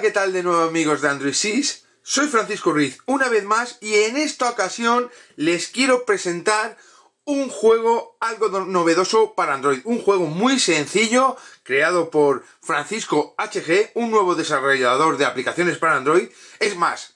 ¿qué tal de nuevo amigos de Android 6? Soy Francisco Ruiz una vez más y en esta ocasión les quiero presentar un juego algo novedoso para Android. Un juego muy sencillo creado por Francisco HG, un nuevo desarrollador de aplicaciones para Android. Es más,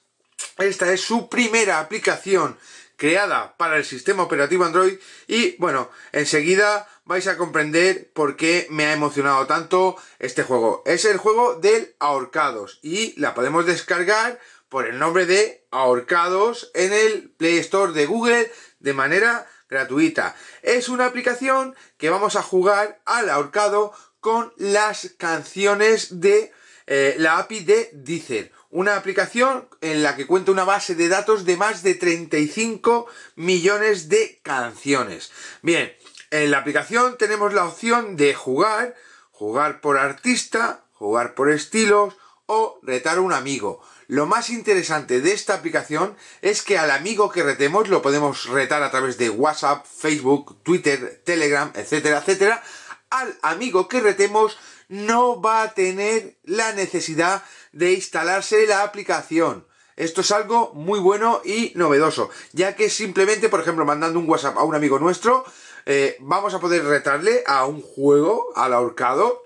esta es su primera aplicación creada para el sistema operativo Android y bueno, enseguida vais a comprender por qué me ha emocionado tanto este juego. Es el juego del ahorcados y la podemos descargar por el nombre de ahorcados en el Play Store de Google de manera gratuita. Es una aplicación que vamos a jugar al ahorcado con las canciones de eh, la API de Deezer una aplicación en la que cuenta una base de datos de más de 35 millones de canciones. Bien, en la aplicación tenemos la opción de jugar, jugar por artista, jugar por estilos o retar a un amigo. Lo más interesante de esta aplicación es que al amigo que retemos lo podemos retar a través de WhatsApp, Facebook, Twitter, Telegram, etcétera, etcétera. Al amigo que retemos no va a tener la necesidad de instalarse la aplicación. Esto es algo muy bueno y novedoso, ya que simplemente, por ejemplo, mandando un WhatsApp a un amigo nuestro, eh, vamos a poder retarle a un juego, al ahorcado,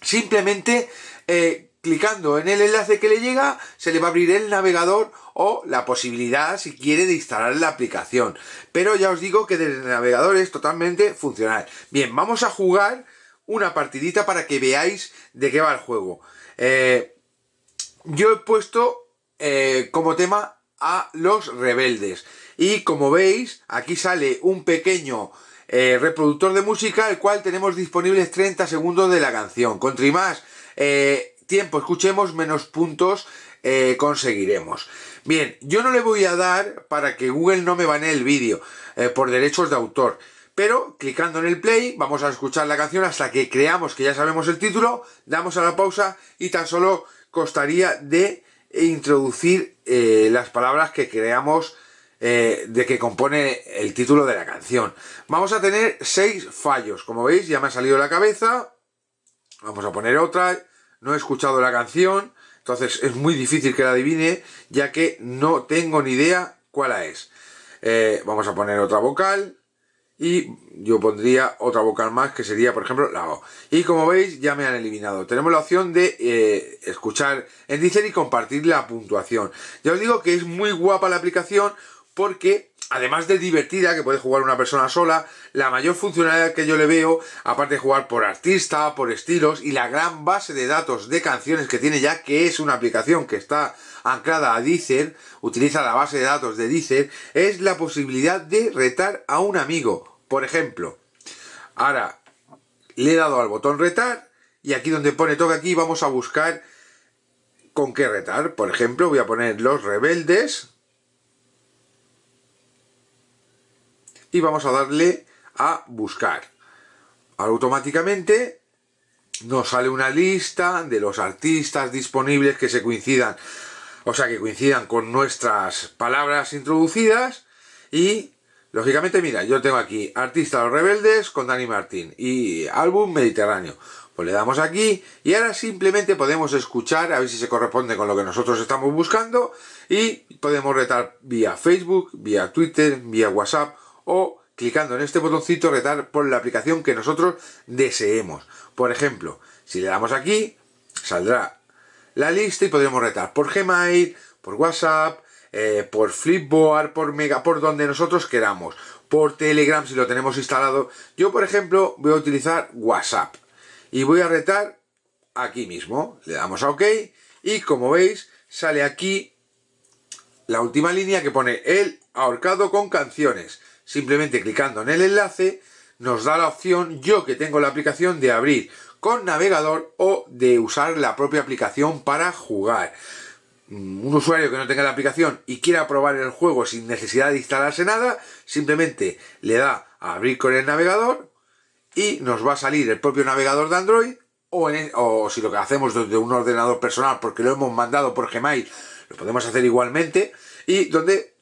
simplemente eh, clicando en el enlace que le llega, se le va a abrir el navegador o la posibilidad, si quiere, de instalar la aplicación. Pero ya os digo que desde el navegador es totalmente funcional. Bien, vamos a jugar una partidita para que veáis de qué va el juego. Eh, yo he puesto eh, como tema a los rebeldes. Y como veis, aquí sale un pequeño eh, reproductor de música, el cual tenemos disponibles 30 segundos de la canción. con trimás, más eh, tiempo escuchemos, menos puntos conseguiremos. Bien, yo no le voy a dar para que Google no me bane el vídeo por derechos de autor. Pero clicando en el play vamos a escuchar la canción hasta que creamos que ya sabemos el título, damos a la pausa y tan solo costaría de introducir eh, las palabras que creamos eh, de que compone el título de la canción. Vamos a tener seis fallos. Como veis, ya me ha salido la cabeza. Vamos a poner otra. No he escuchado la canción. Entonces es muy difícil que la adivine, ya que no tengo ni idea cuál es. Eh, vamos a poner otra vocal y yo pondría otra vocal más que sería por ejemplo la O y como veis ya me han eliminado tenemos la opción de eh, escuchar en dicer y compartir la puntuación ya os digo que es muy guapa la aplicación porque además de divertida, que puede jugar una persona sola, la mayor funcionalidad que yo le veo, aparte de jugar por artista, por estilos, y la gran base de datos de canciones que tiene ya, que es una aplicación que está anclada a Deezer, utiliza la base de datos de Deezer, es la posibilidad de retar a un amigo. Por ejemplo, ahora le he dado al botón retar, y aquí donde pone toque aquí vamos a buscar con qué retar. Por ejemplo, voy a poner los rebeldes, y vamos a darle a buscar. Automáticamente nos sale una lista de los artistas disponibles que se coincidan, o sea, que coincidan con nuestras palabras introducidas y lógicamente, mira, yo tengo aquí Artista Los Rebeldes con Dani Martín y álbum Mediterráneo. Pues le damos aquí y ahora simplemente podemos escuchar a ver si se corresponde con lo que nosotros estamos buscando y podemos retar vía Facebook, vía Twitter, vía WhatsApp o clicando en este botoncito retar por la aplicación que nosotros deseemos. Por ejemplo, si le damos aquí, saldrá la lista y podremos retar por Gmail, por WhatsApp, eh, por Flipboard, por Mega, por donde nosotros queramos, por Telegram si lo tenemos instalado. Yo, por ejemplo, voy a utilizar WhatsApp y voy a retar aquí mismo. Le damos a OK y como veis sale aquí la última línea que pone el ahorcado con canciones. Simplemente clicando en el enlace nos da la opción, yo que tengo la aplicación, de abrir con navegador o de usar la propia aplicación para jugar. Mm, un usuario que no tenga la aplicación y quiera probar el juego sin necesidad de instalarse nada, simplemente le da a abrir con el navegador y nos va a salir el propio navegador de Android o, o si lo que hacemos desde un ordenador personal porque lo hemos mandado por Gmail, lo podemos hacer igualmente y donde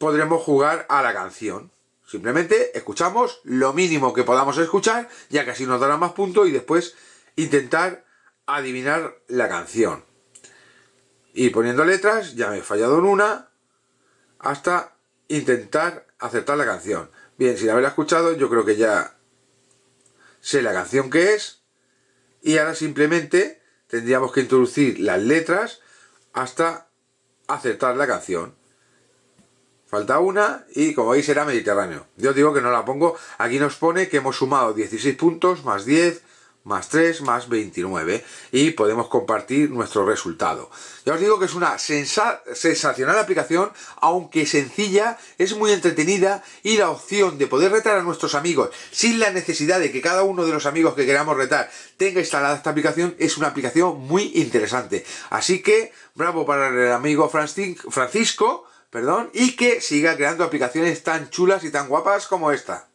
podremos jugar a la canción. Simplemente escuchamos lo mínimo que podamos escuchar, ya que así nos dará más puntos y después intentar adivinar la canción. Y poniendo letras, ya me he fallado en una, hasta intentar acertar la canción. Bien, si la habéis escuchado, yo creo que ya sé la canción que es. Y ahora simplemente tendríamos que introducir las letras hasta acertar la canción. Falta una y como veis será Mediterráneo. Yo os digo que no la pongo. Aquí nos pone que hemos sumado 16 puntos más 10 más 3 más 29 y podemos compartir nuestro resultado. Ya os digo que es una sensacional aplicación, aunque sencilla, es muy entretenida y la opción de poder retar a nuestros amigos sin la necesidad de que cada uno de los amigos que queramos retar tenga instalada esta aplicación es una aplicación muy interesante. Así que bravo para el amigo Francisco perdón, y que siga creando aplicaciones tan chulas y tan guapas como esta.